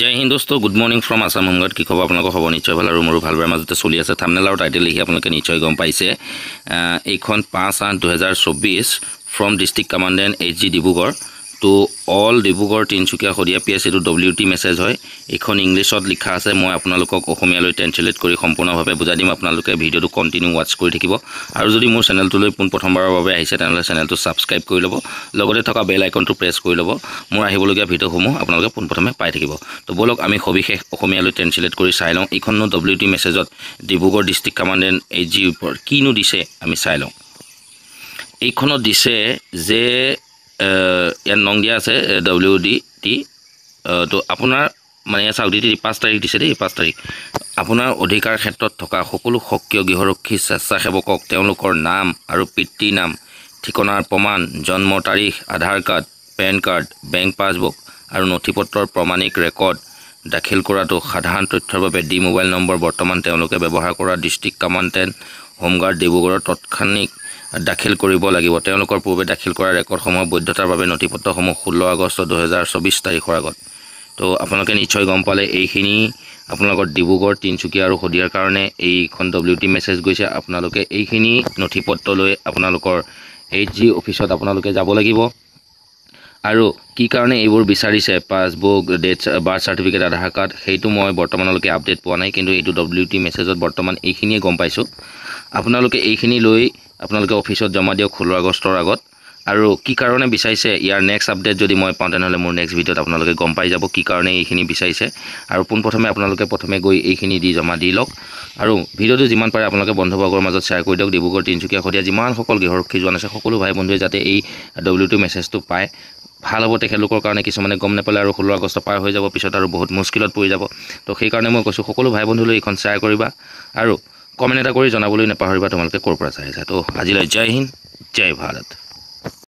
জয় হিন্দ দোস্ত good morning from Assam হংগত কি খবৰ আপোনালোকৰ হ'ব নিশ্চয় ভাল আৰু মোৰ ভাল বেয়াৰ মাজতে চলি আছে থামনেল আৰু টাইটেল লিখি আপোনালোকে নিশ্চয় গম পাইছে এইখন পাঁচ আঠ দুহেজাৰ চৌব্বিছ from district commandant H G Dibrugarh to all Dibrugarh Tinsukia Sadiya P S এইটো ডব্লিউ টি মেছেজ হয় এইখন ইংলিছত লিখা আছে মই আপোনালোকক অসমীয়ালৈ ট্ৰেঞ্চলেট কৰি সম্পূৰ্ণভাৱে বুজাই দিম আপোনালোকে ভিডিঅ'টো কণ্টিনিউ ৱাটচ কৰি থাকিব আৰু যদি মোৰ চেনেলটোলৈ পোন প্ৰথমবাৰৰ বাবে আহিছে তেনেহ'লে চেনেলটো ছাবস্ক্ৰাইব কৰি ল'ব লগতে থকা বেল আইকনটো প্ৰেছ কৰি ল'ব মোৰ আহিবলগীয়া ভিডিঅ'সমূহ আপোনালোকে পোনপ্ৰথমে পাই থাকিব তো বলক আমি সবিশেষ অসমীয়ালৈ ট্ৰেঞ্চলেট কৰি চাই লওঁ এইখননো ডব্লিউ টি মেছেজত ডিব্ৰুগড় ডিষ্ট্ৰিক্ট কমাণ্ডেণ্ট এ জিৰ ওপৰত কিনো দিছে আমি চাই লওঁ এইখনত দিছে যে ইয়াত নং দিয়া আছে ডব্লিউ ডি টি তো আপোনাৰ মানে ইয়াত ডি টি পাঁচ তাৰিখ দিছে দেই পাঁচ তাৰিখ আপোনাৰ অধিকাৰ ক্ষেত্ৰত থকা সকলো সক্ৰিয় গৃহৰক্ষী স্বেচ্ছাসেৱকক তেওঁলোকৰ নাম আৰু পিতৃ নাম ঠিকনাৰ প্ৰমাণ জন্মৰ তাৰিখ Aadhaar card pan card bank passbook আৰু নথি পত্ৰৰ প্ৰমাণিক ৰেকৰ্ড দাখিল কৰাটো সাধাৰণ তথ্যৰ বাবে ডি মোবাইল নম্বৰ বৰ্তমান তেওঁলোকে ব্যৱহাৰ কৰা ডিষ্ট্ৰিক্ট কমাণ্ডেণ্ট হোমগাৰ্ড ডিব্ৰুগড়ৰ তৎক্ষণিক দাখিল কৰিব লাগিব তেওঁলোকৰ পূৰ্বে দাখিল কৰা ৰেকৰ্ডসমূহ বৈধতাৰ বাবে নথি পত্ৰসমূহ ষোল্ল আগষ্ট দুহেজাৰ চৌবিছ তাৰিখৰ আগত তো আপোনালোকে নিশ্চয় গম পালে এইখিনি আপোনালোকৰ ডিব্ৰুগড় তিনিচুকীয়া আৰু শদিয়াৰ কাৰণে এইখন ডব্লিউ টি মেছেজ গৈছে আপোনালোকে এইখিনি নথি পত্ৰ লৈ আপোনালোকৰ এইচ জি অফিচত আপোনালোকে যাব লাগিব আৰু কি কাৰণে এইবোৰ বিচাৰিছে passbook death birth certificate Aadhaar card সেইটো মই বৰ্তমানলৈকে আপডেট পোৱা নাই কিন্তু এইটো ডব্লিউ টি মেছেজত বৰ্তমান এইখিনিয়ে গম পাইছোঁ আপোনালোকে এইখিনি লৈ আপোনালোকে অফিচত জমা দিয়ক ষোল্ল আগষ্টৰ আগত আৰু কি কাৰণে বিচাৰিছে ইয়াৰ নেক্সট আপডেট যদি মই পাওঁ তেনেহ'লে মোৰ নেক্সট ভিডিঅ'ত আপোনালোকে গম পাই যাব কি কাৰণে এইখিনি বিচাৰিছে আৰু পোনপ্ৰথমে আপোনালোকে প্ৰথমে গৈ এইখিনি দি জমা দি লওক আৰু ভিডিঅ'টো যিমান পাৰে আপোনালোকে বন্ধুবৰ্গৰ মাজত শ্বেয়াৰ কৰি দিয়ক ডিব্ৰুগড় তিনিচুকীয়া সদিয়া যিমানসকল গৃহৰক্ষী যোৱা আছে সকলো ভাই বন্ধুৱে যাতে এই ডব্লিউ টি মেছেজটো পায় ভাল হ'ব তেখেতলোকৰ কাৰণে কিছুমানে গম নাপালে আৰু ষোল্ল আগষ্ট পাৰ হৈ যাব পিছত আৰু বহুত মুস্কিলত পৰি যাব তো সেইকাৰণে মই কৈছোঁ সকলো ভাই বন্ধুলৈ এইখন শ্বেয়াৰ কৰিবা আৰু কমেণ্ট এটা কৰি জনাবলৈ নাপাহৰিবা তোমালোকে ক'ৰ পৰা চাই আছা তো আজিলৈ জয় হিন্দ জয় ভাৰত